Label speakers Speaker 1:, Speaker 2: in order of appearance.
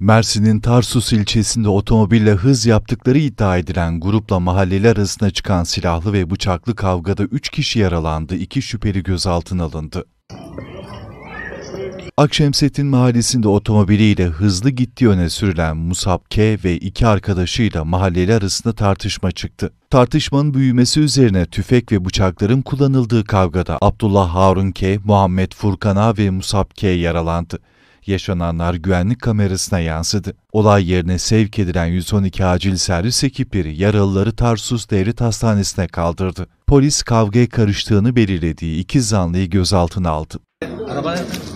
Speaker 1: Mersin'in Tarsus ilçesinde otomobille hız yaptıkları iddia edilen grupla mahalleler arasında çıkan silahlı ve bıçaklı kavgada 3 kişi yaralandı, 2 şüpheli gözaltına alındı. Akşemsettin mahallesinde otomobiliyle hızlı gittiği öne sürülen Musab K ve iki arkadaşıyla mahalleler arasında tartışma çıktı. Tartışmanın büyümesi üzerine tüfek ve bıçakların kullanıldığı kavgada Abdullah Harun K, Muhammed Furkan A ve Musab K yaralandı. Yaşananlar güvenlik kamerasına yansıdı. Olay yerine sevk edilen 112 acil servis ekipleri yaralıları Tarsus Devlet Hastanesi'ne kaldırdı. Polis kavgaya karıştığını belirlediği iki zanlıyı gözaltına aldı.
Speaker 2: Arabaya